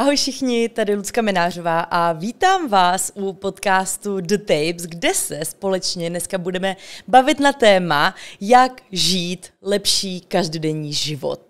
Ahoj všichni, tady Lucka Minářová a vítám vás u podcastu The Tapes, kde se společně dneska budeme bavit na téma, jak žít lepší každodenní život.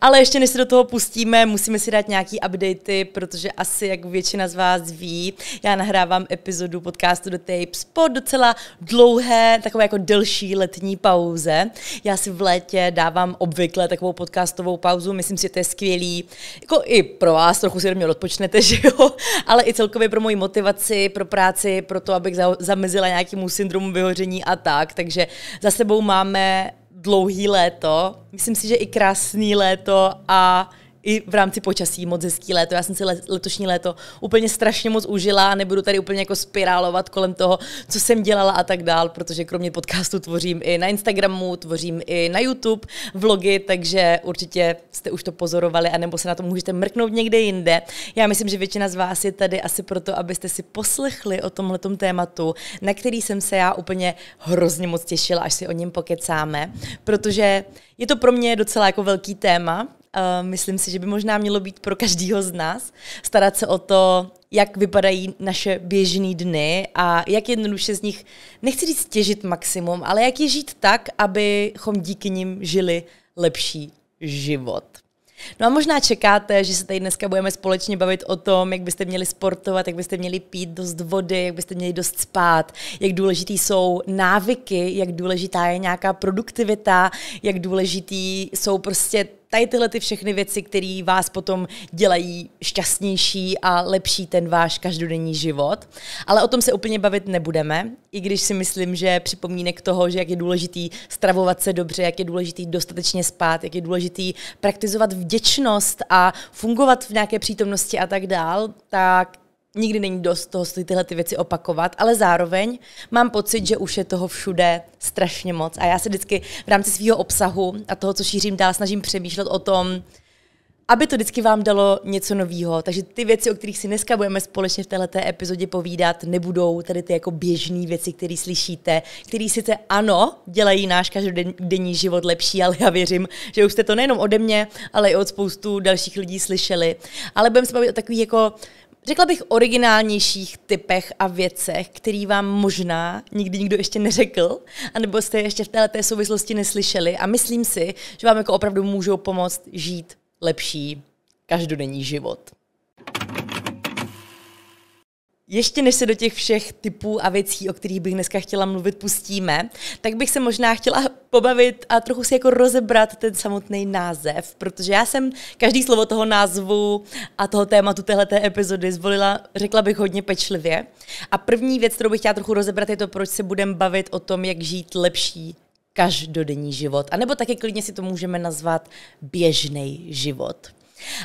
Ale ještě než se do toho pustíme, musíme si dát nějaký updaty, protože asi, jak většina z vás ví, já nahrávám epizodu podcastu The Tapes po docela dlouhé, takové jako delší letní pauze. Já si v létě dávám obvykle takovou podcastovou pauzu, myslím si, že to je skvělý. Jako i pro vás, trochu si do mě odpočnete, že jo, ale i celkově pro moji motivaci, pro práci, pro to, abych zamezila nějakému syndromu vyhoření a tak. Takže za sebou máme dlouhý léto, myslím si, že i krásný léto a i v rámci počasí moc hezký léto. Já jsem si letošní léto úplně strašně moc užila, a nebudu tady úplně jako spirálovat kolem toho, co jsem dělala a tak dál, protože kromě podcastu tvořím i na Instagramu, tvořím i na YouTube vlogy, takže určitě jste už to pozorovali, anebo se na to můžete mrknout někde jinde. Já myslím, že většina z vás je tady asi proto, abyste si poslechli o tomhle tématu, na který jsem se já úplně hrozně moc těšila, až si o něm pokecáme, protože je to pro mě docela jako velký téma, Myslím si, že by možná mělo být pro každého z nás starat se o to, jak vypadají naše běžné dny a jak jednoduše z nich, nechci říct těžit maximum, ale jak je žít tak, abychom díky nim žili lepší život. No a možná čekáte, že se tady dneska budeme společně bavit o tom, jak byste měli sportovat, jak byste měli pít dost vody, jak byste měli dost spát, jak důležitý jsou návyky, jak důležitá je nějaká produktivita, jak důležitý jsou prostě tady tyhle ty všechny věci, které vás potom dělají šťastnější a lepší ten váš každodenní život. Ale o tom se úplně bavit nebudeme, i když si myslím, že připomínek toho, že jak je důležitý stravovat se dobře, jak je důležitý dostatečně spát, jak je důležitý praktizovat vděčnost a fungovat v nějaké přítomnosti a tak dál, tak nikdy není dost toho si tyhle ty věci opakovat, ale zároveň mám pocit, že už je toho všude strašně moc. A já se vždycky v rámci svého obsahu a toho, co šířím dál, snažím přemýšlet o tom, aby to vždycky vám dalo něco nového. Takže ty věci, o kterých si dneska budeme společně v této epizodě povídat, nebudou tady ty jako běžné věci, které slyšíte, které sice ano, dělají náš každodenní život lepší, ale já věřím, že už jste to nejenom ode mě, ale i od spoustu dalších lidí slyšeli. Ale budeme se bavit o takových jako řekla bych, originálnějších typech a věcech, který vám možná nikdy nikdo ještě neřekl, anebo jste ještě v této souvislosti neslyšeli a myslím si, že vám jako opravdu můžou pomoct žít lepší každodenní život ještě než se do těch všech typů a věcí, o kterých bych dneska chtěla mluvit, pustíme, tak bych se možná chtěla pobavit a trochu si jako rozebrat ten samotný název, protože já jsem každý slovo toho názvu a toho tématu téhleté epizody zvolila, řekla bych, hodně pečlivě. A první věc, kterou bych chtěla trochu rozebrat, je to, proč se budeme bavit o tom, jak žít lepší každodenní život. A nebo taky klidně si to můžeme nazvat běžný život.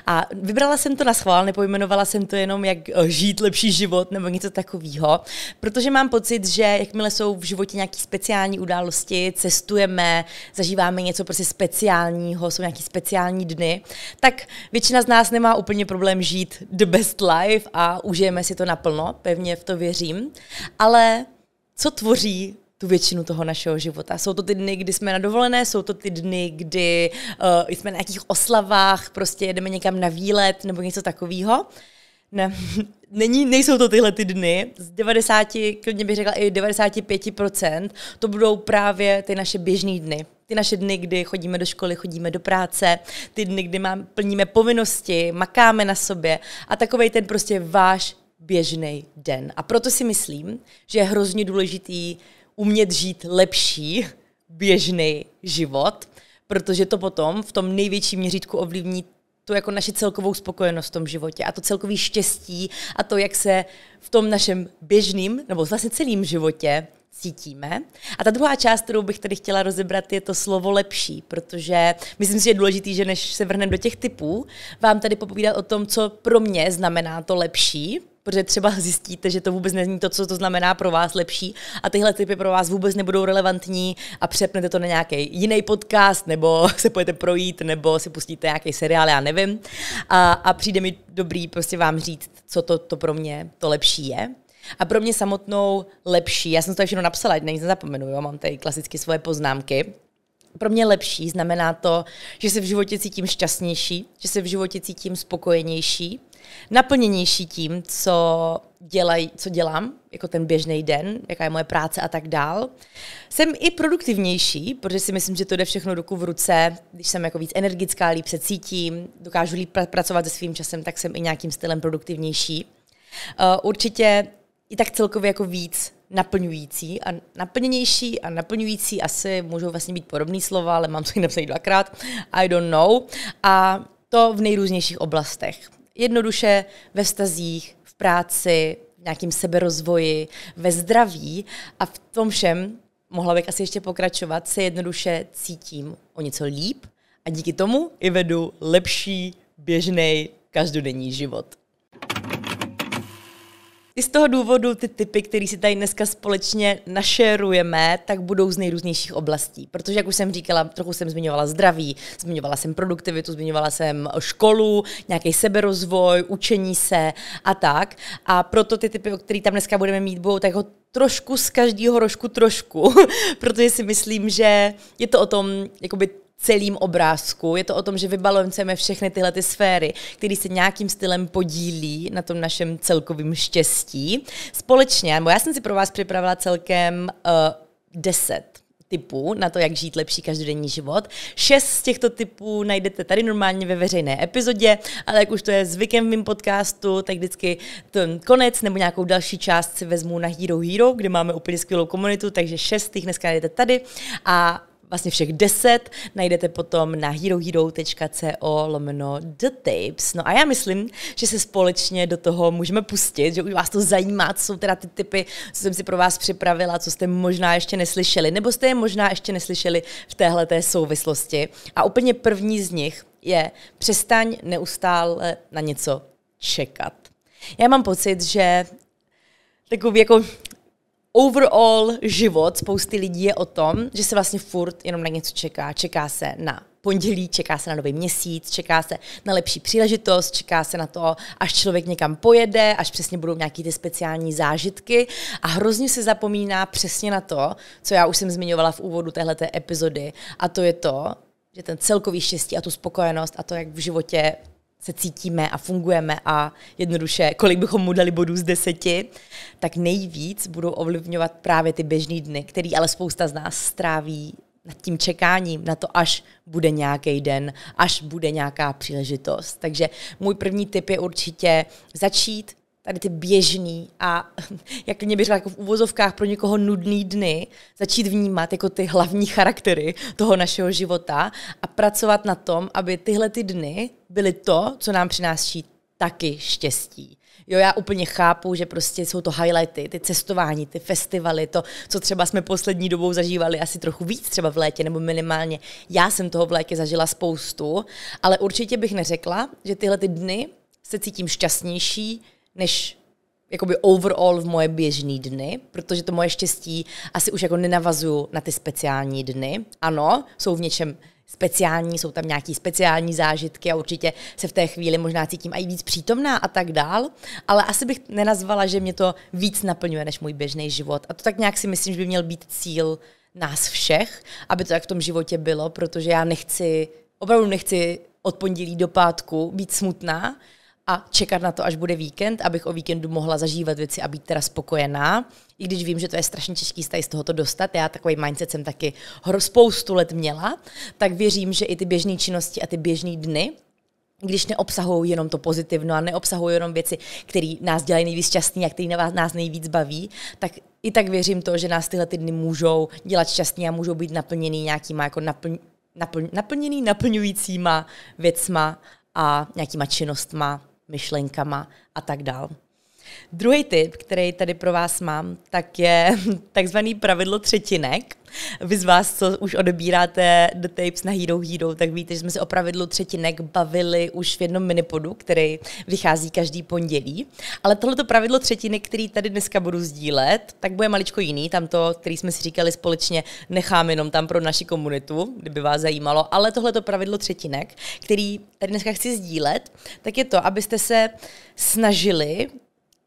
A vybrala jsem to na schvál, nepojmenovala jsem to jenom jak eh, žít lepší život nebo něco takového, protože mám pocit, že jakmile jsou v životě nějaké speciální události, cestujeme, zažíváme něco prostě speciálního, jsou nějaké speciální dny, tak většina z nás nemá úplně problém žít the best life a užijeme si to naplno, pevně v to věřím. Ale co tvoří tu většinu toho našeho života. Jsou to ty dny, kdy jsme na dovolené, jsou to ty dny, kdy uh, jsme na nějakých oslavách, prostě jedeme někam na výlet nebo něco takového. Ne, není, nejsou to tyhle ty dny. Z 90, klidně bych řekla i 95%, to budou právě ty naše běžné dny. Ty naše dny, kdy chodíme do školy, chodíme do práce, ty dny, kdy mám, plníme povinnosti, makáme na sobě a takový ten prostě váš běžný den. A proto si myslím, že je hrozně důležitý umět žít lepší běžný život, protože to potom v tom největším měřítku ovlivní tu jako naši celkovou spokojenost v tom životě a to celkový štěstí a to, jak se v tom našem běžným nebo vlastně celým životě cítíme. A ta druhá část, kterou bych tady chtěla rozebrat, je to slovo lepší, protože myslím si, že je důležité, že než se vrhneme do těch typů, vám tady popovídat o tom, co pro mě znamená to lepší, protože třeba zjistíte, že to vůbec není to, co to znamená pro vás lepší a tyhle typy pro vás vůbec nebudou relevantní a přepnete to na nějaký jiný podcast nebo se pojete projít nebo si pustíte nějaký seriál, já nevím. A, a přijde mi dobrý prostě vám říct, co to, to pro mě to lepší je. A pro mě samotnou lepší, já jsem to všechno napsala, ať nic nezapomenu, jo? mám tady klasicky svoje poznámky, pro mě lepší znamená to, že se v životě cítím šťastnější, že se v životě cítím spokojenější, naplněnější tím, co, dělaj, co dělám, jako ten běžný den, jaká je moje práce a tak dál. Jsem i produktivnější, protože si myslím, že to jde všechno ruku v ruce. Když jsem jako víc energická, líp se cítím, dokážu líp pracovat se svým časem, tak jsem i nějakým stylem produktivnější. Eh, určitě i tak celkově jako víc naplňující a naplněnější a naplňující asi můžou vlastně být podobné slova, ale mám to i napsat dvakrát. I don't know. A to v nejrůznějších oblastech. Jednoduše ve vztazích, v práci, v nějakém seberozvoji, ve zdraví a v tom všem, mohla bych asi ještě pokračovat, se jednoduše cítím o něco líp a díky tomu i vedu lepší, běžný každodenní život. I z toho důvodu ty typy, které si tady dneska společně našerujeme, tak budou z nejrůznějších oblastí. Protože, jak už jsem říkala, trochu jsem zmiňovala zdraví, zmiňovala jsem produktivitu, zmiňovala jsem školu, nějaký seberozvoj, učení se a tak. A proto ty typy, které tam dneska budeme mít, budou tak trošku z každého rožku trošku, protože si myslím, že je to o tom, jakoby celým obrázku. Je to o tom, že vybalancujeme všechny tyhle ty sféry, které se nějakým stylem podílí na tom našem celkovém štěstí. Společně, já jsem si pro vás připravila celkem uh, eh, 10 typů na to, jak žít lepší každodenní život. Šest z těchto typů najdete tady normálně ve veřejné epizodě, ale jak už to je zvykem v mém podcastu, tak vždycky ten konec nebo nějakou další část si vezmu na Hero Hero, kde máme úplně skvělou komunitu, takže šest těch dneska najdete tady a vlastně všech deset najdete potom na herohero.co lomeno The Tapes. No a já myslím, že se společně do toho můžeme pustit, že už vás to zajímá, co jsou teda ty typy, co jsem si pro vás připravila, co jste možná ještě neslyšeli, nebo jste je možná ještě neslyšeli v téhle té souvislosti. A úplně první z nich je přestaň neustále na něco čekat. Já mám pocit, že takový jako overall život spousty lidí je o tom, že se vlastně furt jenom na něco čeká. Čeká se na pondělí, čeká se na nový měsíc, čeká se na lepší příležitost, čeká se na to, až člověk někam pojede, až přesně budou nějaké ty speciální zážitky a hrozně se zapomíná přesně na to, co já už jsem zmiňovala v úvodu téhleté epizody a to je to, že ten celkový štěstí a tu spokojenost a to, jak v životě se cítíme a fungujeme a jednoduše, kolik bychom mu dali bodů z deseti, tak nejvíc budou ovlivňovat právě ty běžný dny, který ale spousta z nás stráví nad tím čekáním na to, až bude nějaký den, až bude nějaká příležitost. Takže můj první tip je určitě začít tady ty běžný a, jak mě bych řekla, jako v uvozovkách pro někoho nudný dny, začít vnímat jako ty hlavní charaktery toho našeho života a pracovat na tom, aby tyhle ty dny byly to, co nám přináší taky štěstí. Jo, já úplně chápu, že prostě jsou to highlighty, ty cestování, ty festivaly, to, co třeba jsme poslední dobou zažívali asi trochu víc třeba v létě, nebo minimálně já jsem toho v létě zažila spoustu, ale určitě bych neřekla, že tyhle ty dny se cítím šťastnější, než jakoby overall v moje běžné dny, protože to moje štěstí asi už jako nenavazuju na ty speciální dny. Ano, jsou v něčem speciální, jsou tam nějaké speciální zážitky a určitě se v té chvíli možná cítím i víc přítomná a tak dál, ale asi bych nenazvala, že mě to víc naplňuje než můj běžný život. A to tak nějak si myslím, že by měl být cíl nás všech, aby to tak v tom životě bylo, protože já nechci, opravdu nechci od pondělí do pátku být smutná, a čekat na to, až bude víkend, abych o víkendu mohla zažívat věci a být teda spokojená. I když vím, že to je strašně těžký z tohoto dostat, já takový mindset jsem taky spoustu let měla, tak věřím, že i ty běžné činnosti a ty běžné dny, když neobsahují jenom to pozitivno a neobsahují jenom věci, které nás dělají nejvíc šťastný a které nás nejvíc baví, tak i tak věřím to, že nás tyhle ty dny můžou dělat šťastný a můžou být naplněný nějakýma jako naplň, naplň, naplněný, naplňujícíma věcma a nějakýma činnostma myšlenkama a tak dál. Druhý tip, který tady pro vás mám, tak je takzvaný pravidlo třetinek. Vy z vás, co už odebíráte The Tapes na Hero Hero, tak víte, že jsme se o pravidlu třetinek bavili už v jednom minipodu, který vychází každý pondělí. Ale tohleto pravidlo třetinek, který tady dneska budu sdílet, tak bude maličko jiný. Tam to, který jsme si říkali společně, nechám jenom tam pro naši komunitu, kdyby vás zajímalo. Ale tohleto pravidlo třetinek, který tady dneska chci sdílet, tak je to, abyste se snažili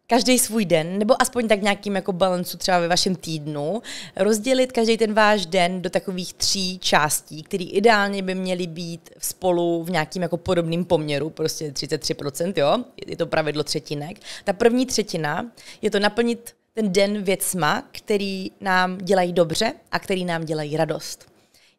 každý svůj den, nebo aspoň tak nějakým jako balancu třeba ve vašem týdnu, rozdělit každý ten váš den do takových tří částí, které ideálně by měly být spolu v nějakým jako podobným poměru, prostě 33%, jo, je to pravidlo třetinek. Ta první třetina je to naplnit ten den věcma, který nám dělají dobře a který nám dělají radost.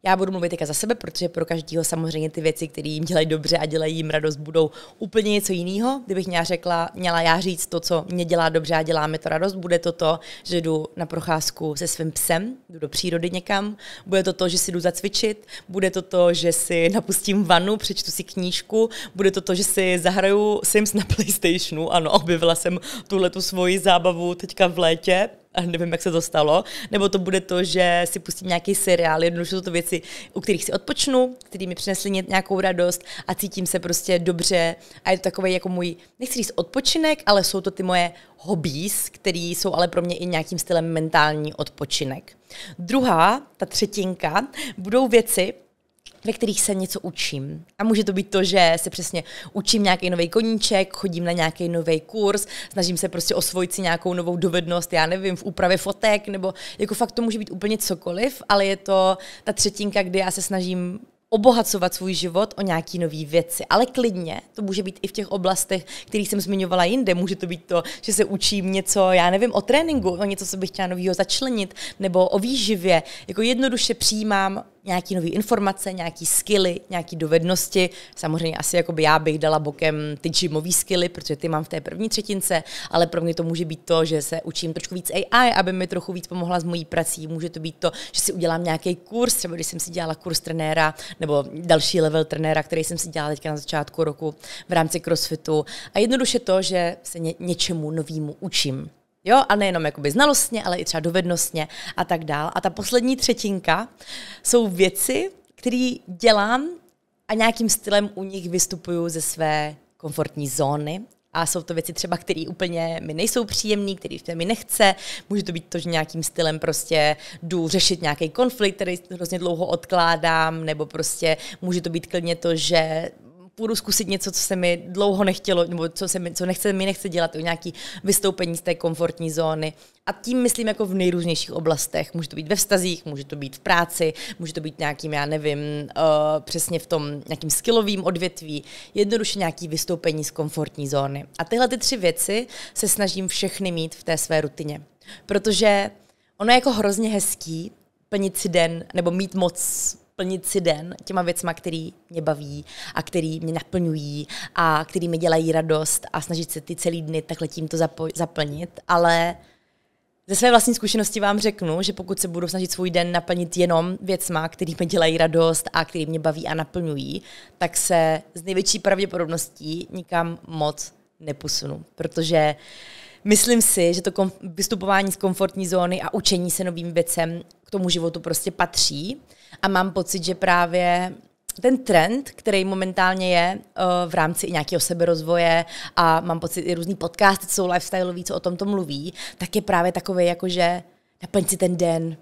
Já budu mluvit teďka za sebe, protože pro každého samozřejmě ty věci, které jim dělají dobře a dělají jim radost, budou úplně něco jiného. Kdybych měla řekla, měla já říct to, co mě dělá dobře a dělá mi to radost, bude to to, že jdu na procházku se svým psem, jdu do přírody někam, bude to to, že si jdu zacvičit, bude to to, že si napustím vanu, přečtu si knížku, bude to to, že si zahraju Sims na PlayStationu, ano, objevila jsem tuhle tu svoji zábavu teďka v létě, nevím, jak se to stalo, nebo to bude to, že si pustím nějaký seriál, jednoduše jsou to věci, u kterých si odpočnu, které mi přinesly nějakou radost a cítím se prostě dobře a je to takový jako můj, nechci říct odpočinek, ale jsou to ty moje hobbies, které jsou ale pro mě i nějakým stylem mentální odpočinek. Druhá, ta třetinka, budou věci, ve kterých se něco učím. A může to být to, že se přesně učím nějaký nový koníček, chodím na nějaký nový kurz, snažím se prostě osvojit si nějakou novou dovednost, já nevím, v úpravě fotek, nebo jako fakt to může být úplně cokoliv, ale je to ta třetinka, kdy já se snažím obohacovat svůj život o nějaký nové věci. Ale klidně, to může být i v těch oblastech, kterých jsem zmiňovala jinde. Může to být to, že se učím něco, já nevím, o tréninku, o něco, co bych chtěla nového začlenit, nebo o výživě. Jako jednoduše přijímám nějaký nové informace, nějaký skily, nějaký dovednosti. Samozřejmě asi jako by já bych dala bokem ty gymové skily, protože ty mám v té první třetince, ale pro mě to může být to, že se učím trošku víc AI, aby mi trochu víc pomohla s mojí prací. Může to být to, že si udělám nějaký kurz, třeba když jsem si dělala kurz trenéra nebo další level trenéra, který jsem si dělala teďka na začátku roku v rámci crossfitu. A jednoduše to, že se ně, něčemu novému učím. Jo, a nejenom jakoby znalostně, ale i třeba dovednostně a tak dál. A ta poslední třetinka jsou věci, které dělám a nějakým stylem u nich vystupuju ze své komfortní zóny a jsou to věci třeba, které úplně mi nejsou příjemné, které v mi nechce. Může to být to, že nějakým stylem prostě jdu řešit nějaký konflikt, který hrozně dlouho odkládám, nebo prostě může to být klidně to, že půjdu zkusit něco, co se mi dlouho nechtělo, nebo co, se mi, co nechce, mi nechce dělat, to nějaký vystoupení z té komfortní zóny. A tím myslím jako v nejrůznějších oblastech. Může to být ve vztazích, může to být v práci, může to být nějakým, já nevím, uh, přesně v tom nějakým skillovým odvětví, jednoduše nějaký vystoupení z komfortní zóny. A tyhle ty tři věci se snažím všechny mít v té své rutině. Protože ono je jako hrozně hezký plnit si den nebo mít moc plnit si den těma věcma, který mě baví a který mě naplňují a který mi dělají radost a snažit se ty celý dny takhle tímto zapo- zaplnit, ale ze své vlastní zkušenosti vám řeknu, že pokud se budu snažit svůj den naplnit jenom věcma, který mi dělají radost a který mě baví a naplňují, tak se s největší pravděpodobností nikam moc neposunu, protože myslím si, že to vystupování z komfortní zóny a učení se novým věcem k tomu životu prostě patří a mám pocit, že právě ten trend, který momentálně je eh, v rámci i nějakého seberozvoje a mám pocit i různý podcasty, jsou lifestyleový, co o tom to mluví, tak je právě takový, jako že naplň si ten den,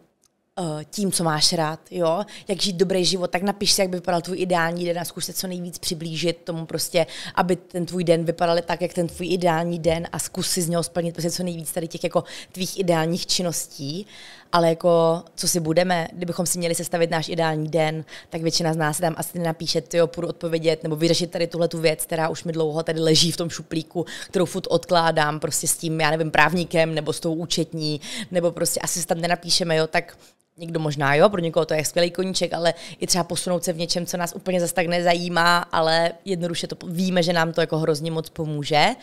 eh, tím, co máš rád, jo? jak žít dobrý život, tak napiš si, jak by vypadal tvůj ideální den a zkuš se co nejvíc přiblížit tomu prostě, aby ten tvůj den vypadal tak, jak ten tvůj ideální den a zkus si z něho splnit prostě co nejvíc tady těch jako tvých ideálních činností ale jako, co si budeme, kdybychom si měli sestavit náš ideální den, tak většina z nás tam asi nenapíše, ty jo, půjdu odpovědět nebo vyřešit tady tuhle tu věc, která už mi dlouho tady leží v tom šuplíku, kterou furt odkládám prostě s tím, já nevím, právníkem nebo s tou účetní, nebo prostě asi tam nenapíšeme, jo, tak někdo možná jo, pro někoho to je skvělý koníček, ale i třeba posunout se v něčem, co nás úplně zase tak nezajímá, ale jednoduše to víme, že nám to jako hrozně moc pomůže. Uh,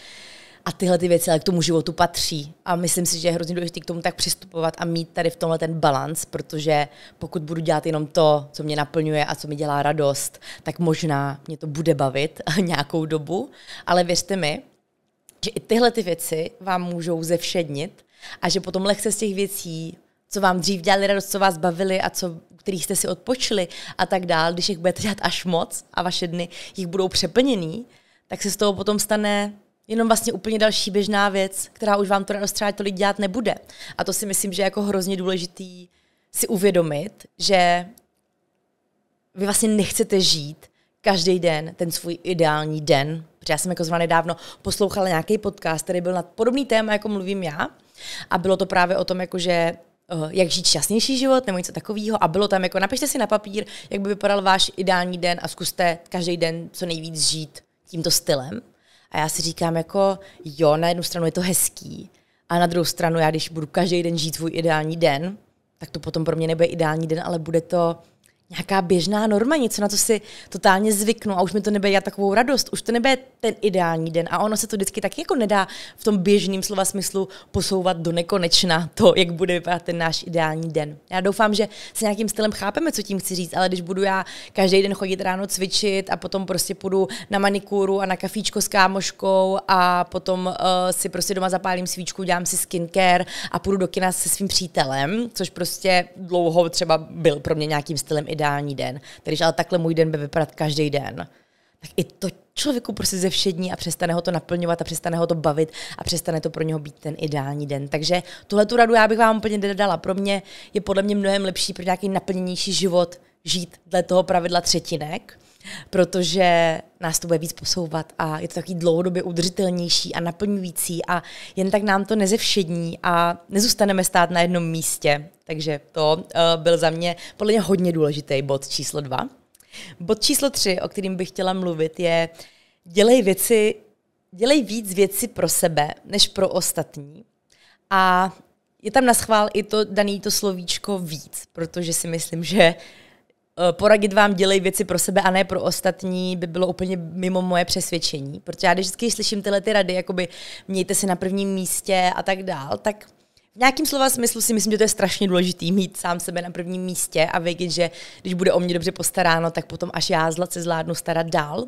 a tyhle ty věci ale k tomu životu patří. A myslím si, že je hrozně důležité k tomu tak přistupovat a mít tady v tomhle ten balans, protože pokud budu dělat jenom to, co mě naplňuje a co mi dělá radost, tak možná mě to bude bavit nějakou dobu. Ale věřte mi, že i tyhle ty věci vám můžou zevšednit a že potom lehce z těch věcí, co vám dřív dělali radost, co vás bavili a co, kterých jste si odpočili a tak dál, když jich budete dělat až moc a vaše dny jich budou přeplněný, tak se z toho potom stane jenom vlastně úplně další běžná věc, která už vám to radost třeba tolik dělat nebude. A to si myslím, že je jako hrozně důležitý si uvědomit, že vy vlastně nechcete žít každý den ten svůj ideální den. Protože já jsem jako zvaný dávno poslouchala nějaký podcast, který byl na podobný téma, jako mluvím já. A bylo to právě o tom, jako že eh, jak žít šťastnější život nebo něco takového. A bylo tam jako, napište si na papír, jak by vypadal váš ideální den a zkuste každý den co nejvíc žít tímto stylem. A já si říkám, jako jo, na jednu stranu je to hezký, a na druhou stranu, já když budu každý den žít svůj ideální den, tak to potom pro mě nebude ideální den, ale bude to nějaká běžná norma, něco, na co si totálně zvyknu a už mi to nebude já takovou radost, už to nebude ten ideální den a ono se to vždycky tak jako nedá v tom běžném slova smyslu posouvat do nekonečna to, jak bude vypadat ten náš ideální den. Já doufám, že se nějakým stylem chápeme, co tím chci říct, ale když budu já každý den chodit ráno cvičit a potom prostě půjdu na manikuru a na kafíčko s kámoškou a potom uh, si prostě doma zapálím svíčku, dělám si skincare a půjdu do kina se svým přítelem, což prostě dlouho třeba byl pro mě nějakým stylem ideální ideální den. Tedy, ale takhle můj den by vypadat každý den tak i to člověku prostě ze všední a přestane ho to naplňovat a přestane ho to bavit a přestane to pro něho být ten ideální den. Takže tuhle tu radu já bych vám úplně dala. Pro mě je podle mě mnohem lepší pro nějaký naplněnější život žít dle toho pravidla třetinek, protože nás to bude víc posouvat a je to takový dlouhodobě udržitelnější a naplňující a jen tak nám to nezevšední a nezůstaneme stát na jednom místě. Takže to uh, byl za mě podle mě hodně důležitý bod číslo dva. Bod číslo tři, o kterým bych chtěla mluvit, je dělej věci, dělej víc věci pro sebe, než pro ostatní. A je tam na schvál i to daný to slovíčko víc, protože si myslím, že Eh, poradit vám dělej věci pro sebe a ne pro ostatní by bylo úplně mimo moje přesvědčení. Protože já když vždycky slyším tyhle ty rady, jakoby mějte se na prvním místě a tak dál, tak v nějakém slova smyslu si myslím, že to je strašně důležité mít sám sebe na prvním místě a vědět, že když bude o mě dobře postaráno, tak potom až já zlat se zvládnu starat dál.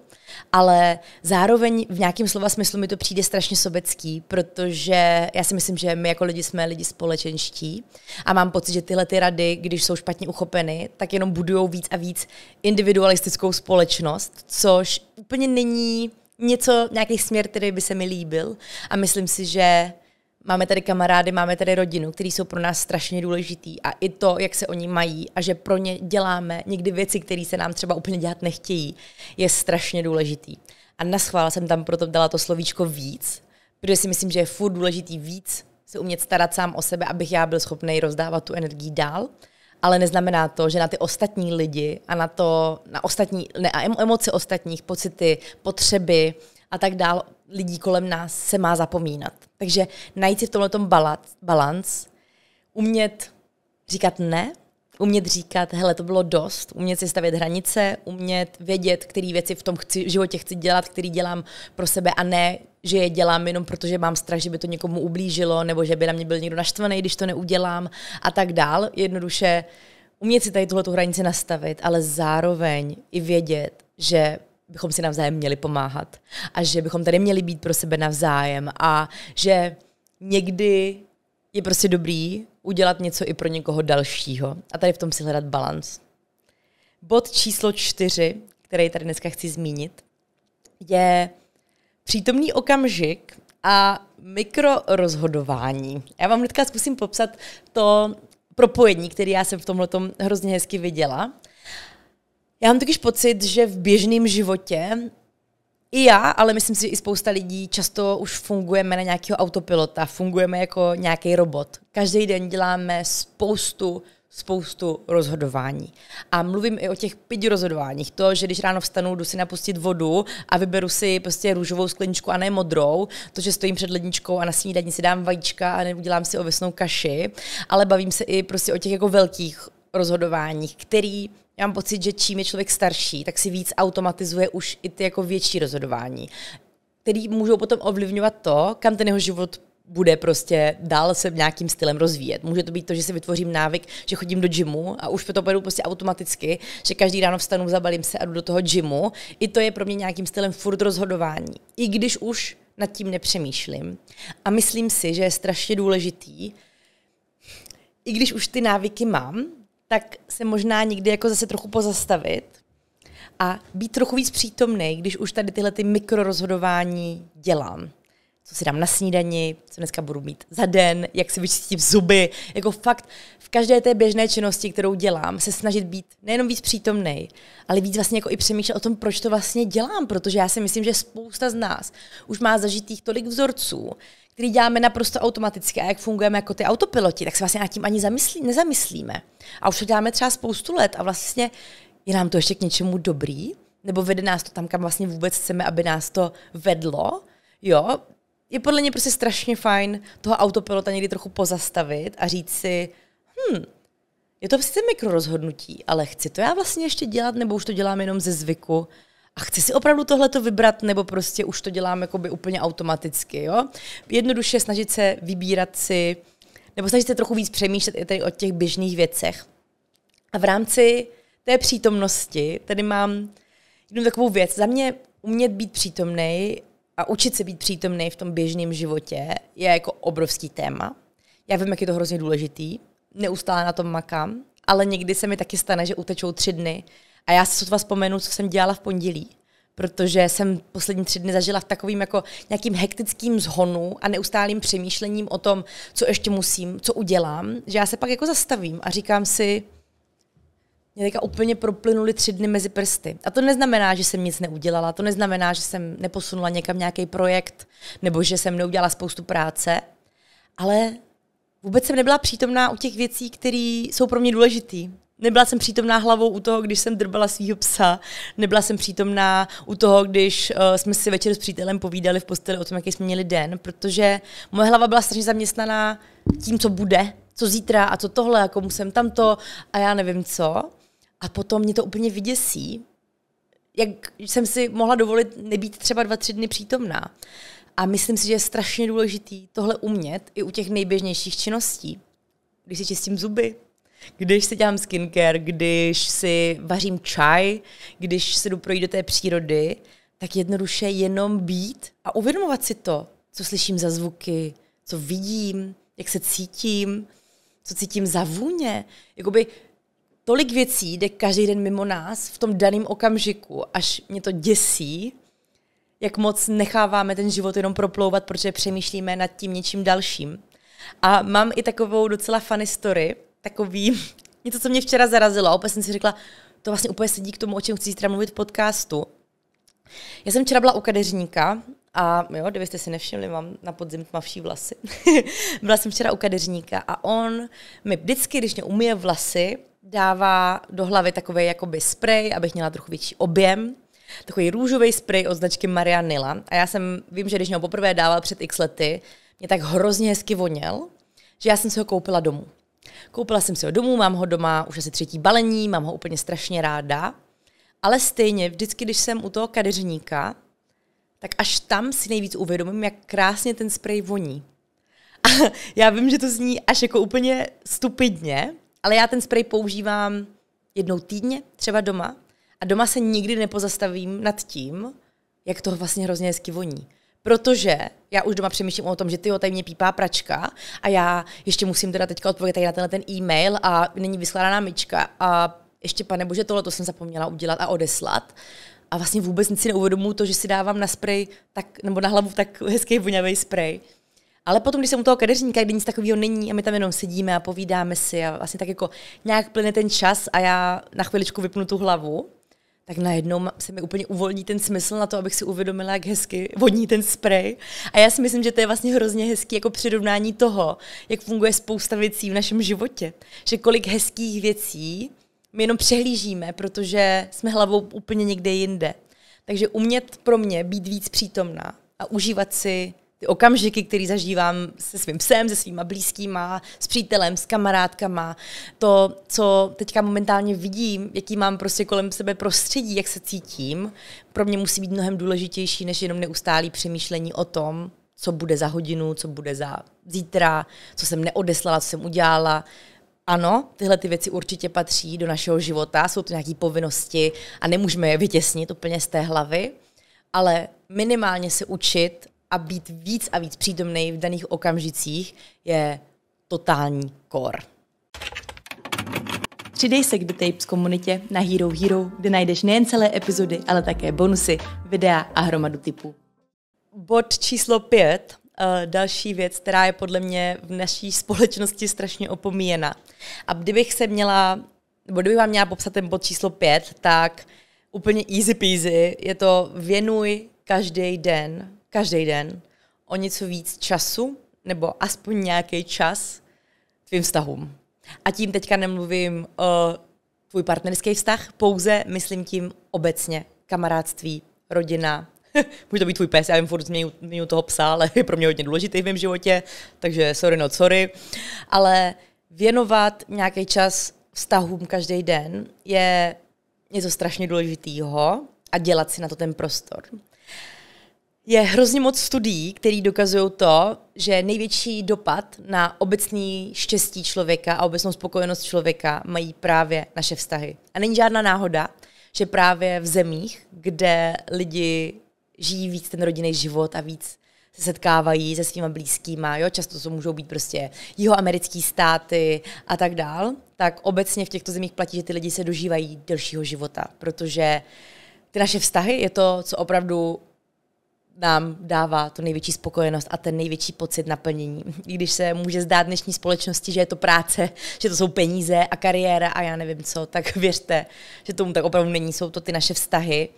Ale zároveň v nějakým slova smyslu mi to přijde strašně sobecký, protože já si myslím, že my jako lidi jsme lidi společenští a mám pocit, že tyhle ty rady, když jsou špatně uchopeny, tak jenom budují víc a víc individualistickou společnost, což úplně není něco, nějaký směr, který by se mi líbil. A myslím si, že máme tady kamarády, máme tady rodinu, který jsou pro nás strašně důležitý a i to, jak se oni mají a že pro ně děláme někdy věci, které se nám třeba úplně dělat nechtějí, je strašně důležitý. A naschvál jsem tam proto dala to slovíčko víc, protože si myslím, že je furt důležitý víc se umět starat sám o sebe, abych já byl schopný rozdávat tu energii dál. Ale neznamená to, že na ty ostatní lidi a na to, na ostatní, ne, a emoce ostatních, pocity, potřeby, uh, a tak dál lidí kolem nás se má zapomínat. Takže najít si v tomhle balanc, umět říkat ne, umět říkat, hele, to bylo dost, umět si stavět hranice, umět vědět, které věci v tom chci, v životě chci dělat, které dělám pro sebe a ne, že je dělám jenom proto, že mám strach, že by to někomu ublížilo, nebo že by na mě byl někdo naštvaný, když to neudělám a tak dál. Jednoduše umět si tady tuhle tu hranici nastavit, ale zároveň i vědět, že bychom si navzájem měli pomáhat a že bychom tady měli být pro sebe navzájem a že někdy je prostě dobrý udělat něco i pro někoho dalšího a tady v tom si hledat balans. Bod číslo čtyři, který tady dneska chci zmínit, je přítomný okamžik a mikrorozhodování. Já vám hnedka zkusím popsat to propojení, které já jsem v tomhle hrozně hezky viděla. Já mám takyž pocit, že v běžném životě i já, ale myslím si, že i spousta lidí často už fungujeme na nějakého autopilota, fungujeme jako nějaký robot. Každý den děláme spoustu spoustu rozhodování. A mluvím i o těch pěti rozhodováních. To, že když ráno vstanu, jdu si napustit vodu a vyberu si prostě růžovou skleničku a ne modrou, to, že stojím před ledničkou a na snídaní si dám vajíčka a neudělám si ovesnou kaši, ale bavím se i prostě o těch jako velkých rozhodováních, který já mám pocit, že čím je člověk starší, tak si víc automatizuje už i ty jako větší rozhodování, který můžou potom ovlivňovat to, kam ten jeho život bude prostě dál se nějakým stylem rozvíjet. Může to být to, že si vytvořím návyk, že chodím do gymu a už to beru prostě automaticky, že každý ráno vstanu, zabalím se a jdu do toho gymu. I to je pro mě nějakým stylem furt rozhodování. I když už nad tím nepřemýšlím. A myslím si, že je strašně důležitý, i když už ty návyky mám, tak se možná někdy jako zase trochu pozastavit a být trochu víc přítomný, když už tady tyhle ty mikrorozhodování dělám. Co si dám na snídani, co dneska budu mít za den, jak si vyčistím zuby. Jako fakt v každé té běžné činnosti, kterou dělám, se snažit být nejenom víc přítomný, ale víc vlastně jako i přemýšlet o tom, proč to vlastně dělám, protože já si myslím, že spousta z nás už má zažitých tolik vzorců, který děláme naprosto automaticky a jak fungujeme jako ty autopiloti, tak se vlastně nad tím ani zamyslí, nezamyslíme. A už to děláme třeba spoustu let a vlastně je nám to ještě k něčemu dobrý, nebo vede nás to tam, kam vlastně vůbec chceme, aby nás to vedlo, jo, je podle mě prostě strašně fajn toho autopilota někdy trochu pozastavit a říct si, hm, je to vlastně mikrorozhodnutí, ale chci to já vlastně ještě dělat, nebo už to dělám jenom ze zvyku a chci si opravdu tohle to vybrat, nebo prostě už to dělám jakoby úplně automaticky, jo? Jednoduše snažit se vybírat si, nebo snažit se trochu víc přemýšlet i tady o těch běžných věcech. A v rámci té přítomnosti tady mám jednu takovou věc. Za mě umět být přítomný a učit se být přítomný v tom běžném životě je jako obrovský téma. Já vím, jak je to hrozně důležitý, neustále na tom makám, ale někdy se mi taky stane, že utečou tři dny a já si sotva vzpomenu, co jsem dělala v pondělí protože jsem poslední tři dny zažila v takovým jako nějakým hektickým zhonu a neustálým přemýšlením o tom, co ještě musím, co udělám, že já se pak jako zastavím a říkám si, mě teďka úplně proplynuly tři dny mezi prsty. A to neznamená, že jsem nic neudělala, to neznamená, že jsem neposunula někam nějaký projekt nebo že jsem neudělala spoustu práce, ale vůbec jsem nebyla přítomná u těch věcí, které jsou pro mě důležité. Nebyla jsem přítomná hlavou u toho, když jsem drbala svého psa. Nebyla jsem přítomná u toho, když uh, jsme si večer s přítelem povídali v posteli o tom, jaký jsme měli den, protože moje hlava byla strašně zaměstnaná tím, co bude, co zítra a co tohle, jako musím tamto a já nevím co. A potom mě to úplně vyděsí, jak jsem si mohla dovolit nebýt třeba dva, tři dny přítomná. A myslím si, že je strašně důležitý tohle umět i u těch nejběžnějších činností. Když si čistím zuby, když si dělám skincare, když si vařím čaj, když se jdu projít do té přírody, tak jednoduše jenom být a uvědomovat si to, co slyším za zvuky, co vidím, jak se cítím, co cítím za vůně. Jakoby tolik věcí jde každý den mimo nás v tom daném okamžiku, až mě to děsí, jak moc necháváme ten život jenom proplouvat, protože přemýšlíme nad tím něčím dalším. A mám i takovou docela funny story, takový, něco, co mě včera zarazilo a jsem si řekla, to vlastně úplně sedí k tomu, o čem chci zítra mluvit v podcastu. Já jsem včera byla u kadeřníka a jo, kdybyste si nevšimli, mám na podzim tmavší vlasy. byla jsem včera u kadeřníka a on mi vždycky, když mě umije vlasy, dává do hlavy takový jakoby spray, abych měla trochu větší objem. Takový růžový spray od značky Marianilla. A já jsem, vím, že když mě ho poprvé dával před x lety, mě tak hrozně hezky voněl, že já jsem si ho koupila domů. Koupila jsem si ho domů, mám ho doma už asi třetí balení, mám ho úplně strašně ráda, ale stejně vždycky, když jsem u toho kadeřníka, tak až tam si nejvíc uvědomím, jak krásně ten sprej voní. A já vím, že to zní až jako úplně stupidně, ale já ten sprej používám jednou týdně, třeba doma. A doma se nikdy nepozastavím nad tím, jak to vlastně hrozně hezky voní protože já už doma přemýšlím o tom, že ho tady mě pípá pračka a já ještě musím teda teďka odpovědět tady na tenhle ten e-mail a není vyskládaná myčka a ještě pane bože, tohle to jsem zapomněla udělat a odeslat. A vlastně vůbec nic si neuvědomuji to, že si dávám na spray tak, nebo na hlavu tak hezký voňavý spray. Ale potom, když jsem u toho kadeřníka, kdy nic takového není a my tam jenom sedíme a povídáme si a vlastně tak jako nějak plyne ten čas a já na chviličku vypnu tu hlavu, tak najednou se mi úplně uvolní ten smysl na to, abych si uvědomila, jak hezky vodní ten sprej. A já si myslím, že to je vlastně hrozně hezký jako přirovnání toho, jak funguje spousta věcí v našem životě. Že kolik hezkých věcí my jenom přehlížíme, protože jsme hlavou úplně někde jinde. Takže umět pro mě být víc přítomná a užívat si ty okamžiky, které zažívám se svým psem, se svýma blízkýma, s přítelem, s kamarádkama, to, co teďka momentálně vidím, jaký mám prostě kolem sebe prostředí, jak se cítím, pro mě musí být mnohem důležitější, než jenom neustálý přemýšlení o tom, co bude za hodinu, co bude za zítra, co jsem neodeslala, co jsem udělala. Ano, tyhle ty věci určitě patří do našeho života, jsou to nějaké povinnosti a nemůžeme je vytěsnit úplně z té hlavy, ale minimálně se učit a být víc a víc přítomný v daných okamžicích je totální kor. Přidej se k The Tapes komunitě na Hero Hero, kde najdeš nejen celé epizody, ale také bonusy, videa a hromadu typů. Bod číslo pět, eh, další věc, která je podle mě v naší společnosti strašně opomíjena. A kdybych se měla, nebo kdybych vám měla popsat ten bod číslo pět, tak úplně easy peasy, je to věnuj každý den každý den o něco víc času, nebo aspoň nějaký čas tvým vztahům. A tím teďka nemluvím o tvůj partnerský vztah, pouze myslím tím obecně kamarádství, rodina, může to být tvůj pes, já vím furt změnu, toho psa, ale je pro mě hodně důležitý v mém životě, takže sorry no sorry. Ale věnovat nějaký čas vztahům každý den je něco strašně důležitého a dělat si na to ten prostor je hrozně moc studií, které dokazují to, že největší dopad na obecný štěstí člověka a obecnou spokojenost člověka mají právě naše vztahy. A není žádná náhoda, že právě v zemích, kde lidi žijí víc ten rodinný život a víc se setkávají se svýma blízkýma, jo, často to můžou být prostě jihoamerické státy a tak dál, tak obecně v těchto zemích platí, že ty lidi se dožívají delšího života, protože ty naše vztahy je to, co opravdu nám dává tu největší spokojenost a ten největší pocit naplnění. I když se může zdát dnešní společnosti, že je to práce, že to jsou peníze a kariéra a já nevím co, tak věřte, že tomu tak opravdu není. Jsou to ty naše vztahy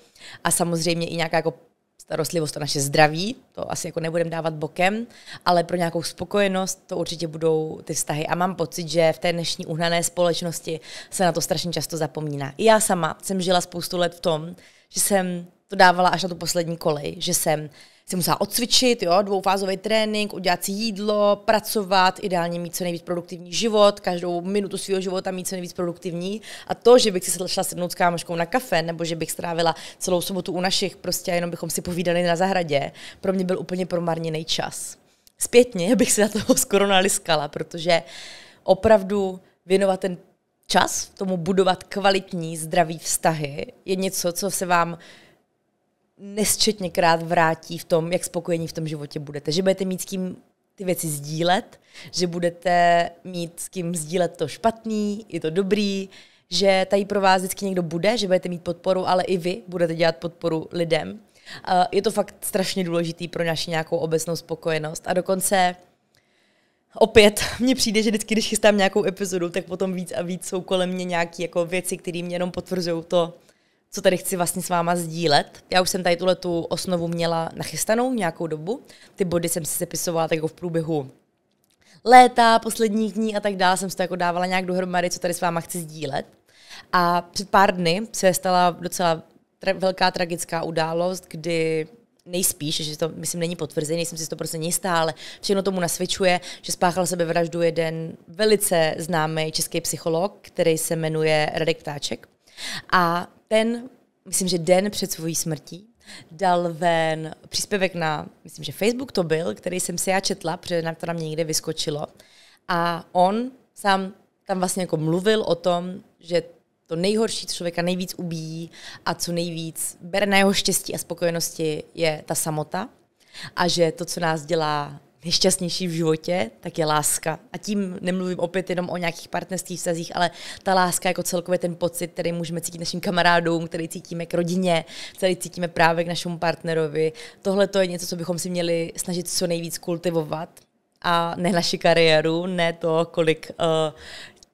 a samozřejmě i nějaká jako starostlivost o naše zdraví, to asi jako nebudem dávat bokem, ale pro nějakou spokojenost to určitě budou ty vztahy. A mám pocit, že v té dnešní uhnané společnosti se na to strašně často zapomíná. I já sama jsem žila spoustu let v tom, že jsem to dávala až na tu poslední kolej, že jsem si musela odcvičit, jo, dvoufázový trénink, udělat si jídlo, pracovat, ideálně mít co nejvíc produktivní život, každou minutu svého života mít co nejvíc produktivní. A to, že bych si se šla sednout s kámoškou na kafe, nebo že bych strávila celou sobotu u našich, prostě jenom bychom si povídali na zahradě, pro mě byl úplně promarněný čas. Zpětně bych se na toho skoro naliskala, protože opravdu věnovat ten čas tomu budovat kvalitní, zdravý vztahy je něco, co se vám nesčetněkrát vrátí v tom, jak spokojení v tom životě budete. Že budete mít s kým ty věci sdílet, že budete mít s kým sdílet to špatný, i to dobrý, že tady pro vás vždycky někdo bude, že budete mít podporu, ale i vy budete dělat podporu lidem. Eh, je to fakt strašně důležitý pro naši nějakou obecnou spokojenost. A dokonce opět mně přijde, že vždycky, když chystám nějakou epizodu, tak potom víc a víc jsou kolem mě nějaké jako věci, které mě jenom potvrzují to, co tady chci vlastně s váma sdílet. Já už jsem tady tuhle tu osnovu měla nachystanou nějakou dobu. Ty body jsem si sepisovala tak jako v průběhu léta, posledních dní a tak dále. Jsem si to jako dávala nějak dohromady, co tady s váma chci sdílet. A před pár dny se stala docela tra- velká tragická událost, kdy nejspíš, že to, myslím, není potvrzený, nejsem si to prostě jistá, ale všechno tomu nasvědčuje, že spáchal sebevraždu jeden velice známý český psycholog, který se jmenuje Radek Ptáček. A ten, myslím, že den před svojí smrtí, dal ven příspěvek na, myslím, že Facebook to byl, který jsem si já četla, protože nám to na mě někde vyskočilo. A on sám tam vlastně jako mluvil o tom, že to nejhorší, co člověka nejvíc ubíjí a co nejvíc bere na jeho štěstí a spokojenosti, je ta samota. A že to, co nás dělá nejšťastnější v životě, tak je láska. A tím nemluvím opět jenom o nějakých partnerských vztazích, ale ta láska jako celkově ten pocit, který můžeme cítit našim kamarádům, který cítíme k rodině, který cítíme právě k našemu partnerovi. Tohle to je něco, co bychom si měli snažit co nejvíc kultivovat a ne naši kariéru, ne to, kolik uh,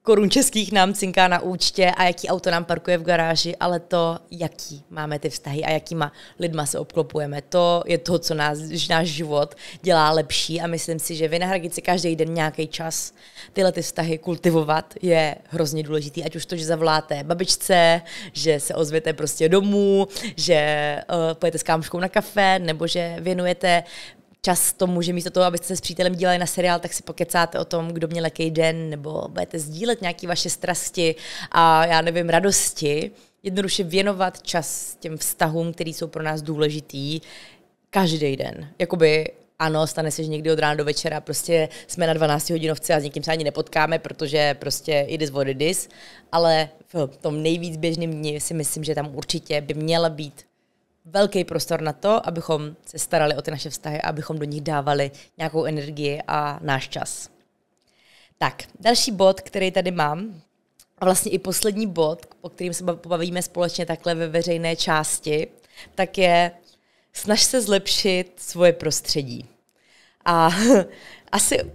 korun českých nám cinká na účtě a jaký auto nám parkuje v garáži, ale to, jaký máme ty vztahy a jakýma lidma se obklopujeme. To je to, co nás, náš život dělá lepší a myslím si, že vynahradit si každý den nějaký čas tyhle ty vztahy kultivovat je hrozně důležitý, ať už to, že zavoláte babičce, že se ozvete prostě domů, že uh, eh, pojete s kámoškou na kafe, nebo že věnujete čas tomu, může místo toho, abyste se s přítelem dívali na seriál, tak si pokecáte o tom, kdo měl jaký den, nebo budete sdílet nějaké vaše strasti a já nevím, radosti. Jednoduše věnovat čas těm vztahům, které jsou pro nás důležitý každý den. Jakoby ano, stane se, že někdy od rána do večera prostě jsme na 12 hodinovce a s někým se ani nepotkáme, protože prostě it is what it is, ale v tom nejvíc běžném dni si myslím, že tam určitě by měla být velký prostor na to, abychom se starali o ty naše vztahy, abychom do nich dávali nějakou energii a náš čas. Tak, další bod, který tady mám, a vlastně i poslední bod, o kterým se pobavíme společně takhle ve veřejné části, tak je snaž se zlepšit svoje prostředí. A asi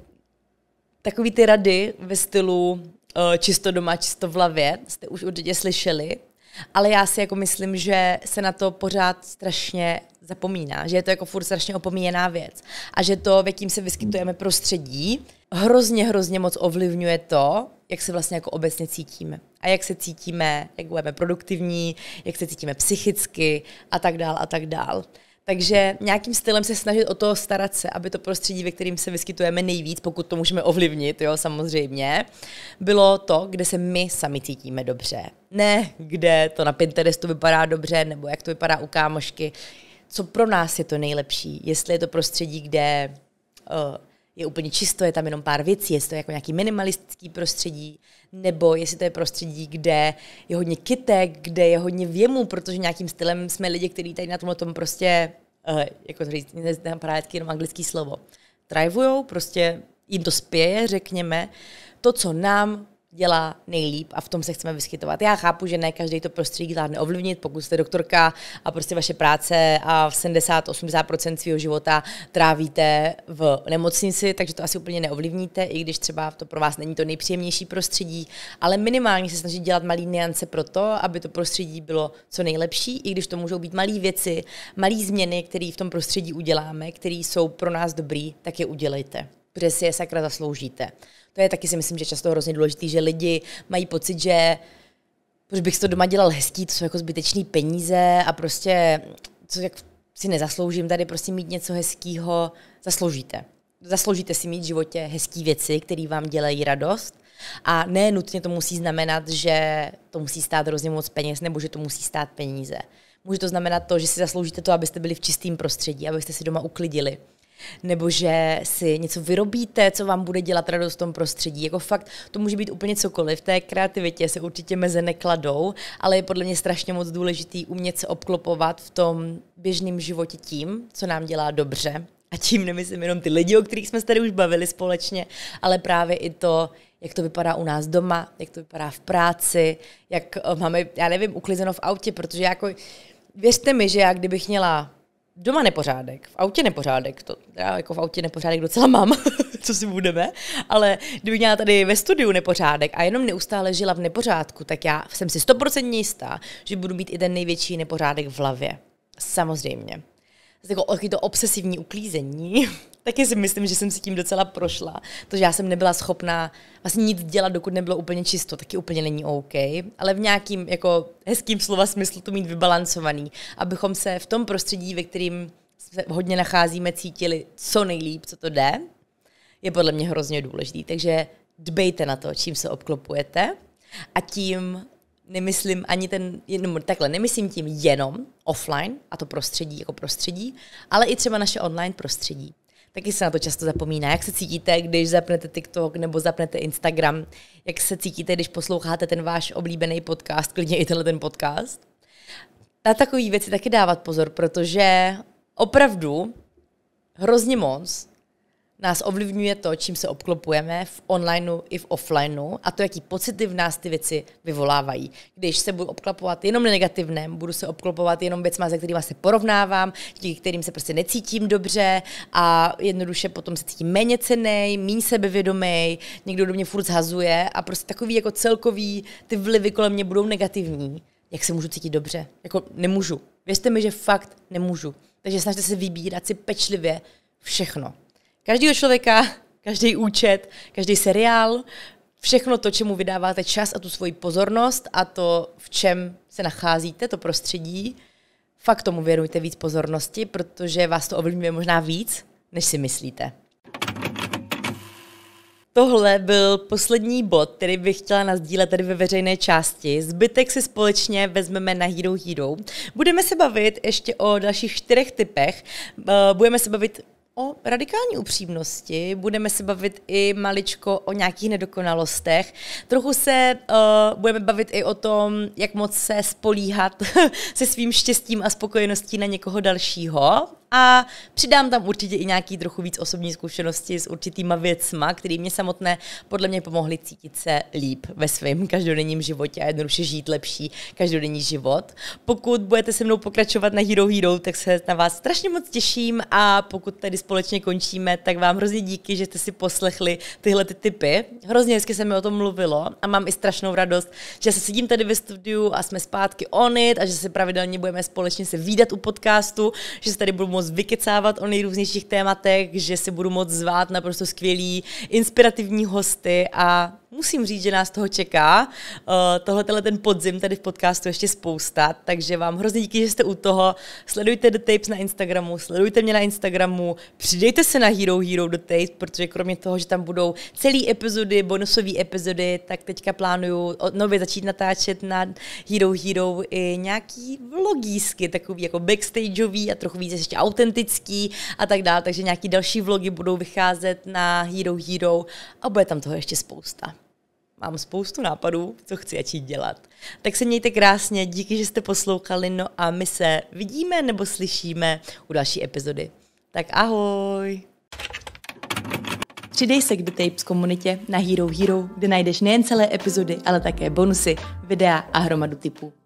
takový ty rady ve stylu eh, čisto doma, čisto v hlavě jste už určitě slyšeli, ale já si jako myslím, že se na to pořád strašně zapomíná, že je to jako furt strašně opomíjená věc a že to, v jakým se vyskytujeme prostředí, hrozně, hrozně moc ovlivňuje to, jak se vlastně jako obecně cítíme a jak se cítíme, jak budeme produktivní, jak se cítíme psychicky a tak dál a tak dál. Takže nějakým stylem se snažit o to starat se, aby to prostředí, ve kterým se vyskytujeme nejvíc, pokud to můžeme ovlivnit, jo, samozřejmě, bylo to, kde se my sami cítíme dobře. Ne, kde to na Pinterestu vypadá dobře, nebo jak to vypadá u kámošky. Co pro nás je to nejlepší? Jestli je to prostředí, kde uh, je úplně čisto, je tam jenom pár věcí, jestli to je jako nějaký minimalistický prostředí, nebo jestli to je prostředí, kde je hodně kytek, kde je hodně věmu, protože nějakým stylem jsme lidi, kteří tady na tomhle tom prostě, uh, jako to říct, neznám právě jenom anglický slovo, trajvujou, prostě jim to spěje, řekněme, to, co nám dělá nejlíp a v tom se chceme vyskytovat. Já chápu, že ne každý to prostředí zvládne ovlivnit, pokud jste doktorka a prostě vaše práce a 70-80% svého života trávíte v nemocnici, takže to asi úplně neovlivníte, i když třeba to pro vás není to nejpříjemnější prostředí, ale minimálně se snažit dělat malý niance pro to, aby to prostředí bylo co nejlepší, i když to můžou být malé věci, malé změny, které v tom prostředí uděláme, které jsou pro nás dobrý, tak je udělejte protože si je sakra zasloužíte. To je taky si myslím, že často hrozně důležitý, že lidi mají pocit, že proč bych to doma dělal hezký, to jsou jako zbytečný peníze a prostě, co jak si nezasloužím tady prostě mít něco hezkého, zasloužíte. Zasloužíte si mít v životě hezké věci, které vám dělají radost. A ne nutně to musí znamenat, že to musí stát hrozně moc peněz nebo že to musí stát peníze. Může to znamenat to, že si zasloužíte to, abyste byli v čistém prostředí, abyste si doma uklidili, nebo že si něco vyrobíte, co vám bude dělat radost v tom prostředí. Jako fakt, to může být úplně cokoliv. V té kreativitě se určitě meze nekladou, ale je podle mě strašně moc důležitý umět se obklopovat v tom běžném životě tím, co nám dělá dobře. A tím nemyslím jenom ty lidi, o kterých jsme se tady už bavili společně, ale právě i to, jak to vypadá u nás doma, jak to vypadá v práci, jak eh, máme, já nevím, uklizeno v autě, protože jako, věřte mi, že já kdybych měla Doma nepořádek, v autě nepořádek, to já jako v autě nepořádek docela mám, co si budeme, ale kdyby měla tady ve studiu nepořádek a jenom neustále žila v nepořádku, tak já jsem si stoprocentně jistá, že budu mít i ten největší nepořádek v hlavě. Samozřejmě jako to obsesivní uklízení, taky si myslím, že jsem si tím docela prošla, že já jsem nebyla schopná vlastně nic dělat, dokud nebylo úplně čisto, taky úplně není OK, ale v nějakým jako hezkým slova smyslu to mít vybalancovaný, abychom se v tom prostředí, ve kterým se hodně nacházíme, cítili co nejlíp, co to jde, je podle mě hrozně důležitý. Takže dbejte na to, čím se obklopujete a tím nemyslím ani ten, jenom takhle, nemyslím tím jenom offline a to prostředí jako prostředí, ale i třeba naše online prostředí. Taky se na to často zapomíná. Jak se cítíte, když zapnete TikTok nebo zapnete Instagram? Jak se cítíte, když posloucháte ten váš oblíbený podcast, klidně i tenhle ten podcast? Na takové věci taky dávat pozor, protože opravdu hrozně moc nás ovlivňuje to, čím se obklopujeme v onlineu i v offlineu a to, jaký pocity v nás ty věci vyvolávají. Když se budu obklopovat jenom negativním, budu se obklopovat jenom věcmi, se kterými se porovnávám, díky kterým se prostě necítím dobře a jednoduše potom se cítím méně cený, méně sebevědomý, někdo do mě furt zhazuje a prostě takový jako celkový ty vlivy kolem mě budou negativní, jak se můžu cítit dobře. Jako nemůžu. Věřte mi, že fakt nemůžu. Takže snažte se vybírat si pečlivě všechno každého člověka, každý účet, každý seriál, všechno to, čemu vydáváte čas a tu svoji pozornost a to, v čem se nacházíte, to prostředí, fakt tomu věnujte víc pozornosti, protože vás to ovlivňuje možná víc, než si myslíte. Tohle byl poslední bod, který bych chtěla nazdílet tady ve veřejné části. Zbytek si společně vezmeme na Hero Hero. Budeme se bavit ještě o dalších čtyřech typech. Eh, budeme se bavit O radikální upřímnosti budeme se bavit i maličko o nějakých nedokonalostech. Trochu se uh, budeme bavit i o tom, jak moc se spolíhat se svým štěstím a spokojeností na někoho dalšího a přidám tam určitě i nějaký trochu víc osobní zkušenosti s určitýma věcma, které mě samotné podle mě pomohly cítit se líp ve svém každodenním životě a jednoduše žít lepší každodenní život. Pokud budete se mnou pokračovat na Hero Hero, tak se na vás strašně moc těším a pokud tady společně končíme, tak vám hrozně díky, že jste si poslechli tyhle ty typy. Hrozně hezky se mi o tom mluvilo a mám i strašnou radost, že se sedím tady ve studiu a jsme zpátky on it a že se pravidelně budeme společně se výdat u podcastu, že se tady budu moc moc vykecávat o nejrůznějších tématech, že si budu moc zvát naprosto skvělý, inspirativní hosty a musím říct, že nás toho čeká. Uh, eh, tohle ten podzim tady v podcastu ještě spousta, takže vám hrozně díky, že jste u toho. Sledujte The Tapes na Instagramu, sledujte mě na Instagramu, přidejte se na Hero Hero The Tapes, protože kromě toho, že tam budou celý epizody, bonusové epizody, tak teďka plánuju nově začít natáčet na Hero Hero i nějaký vlogísky, takový jako backstageový a trochu víc ještě autentický a tak dále, takže nějaký další vlogy budou vycházet na Hero Hero a bude tam toho ještě spousta mám spoustu nápadů, co chci začít dělat. Tak se mějte krásně, díky, že jste poslouchali, no a my se vidíme nebo slyšíme u další epizody. Tak ahoj! Přidej se k The Tapes komunitě na Hero Hero, kde najdeš nejen celé epizody, ale také bonusy, videa a hromadu typů.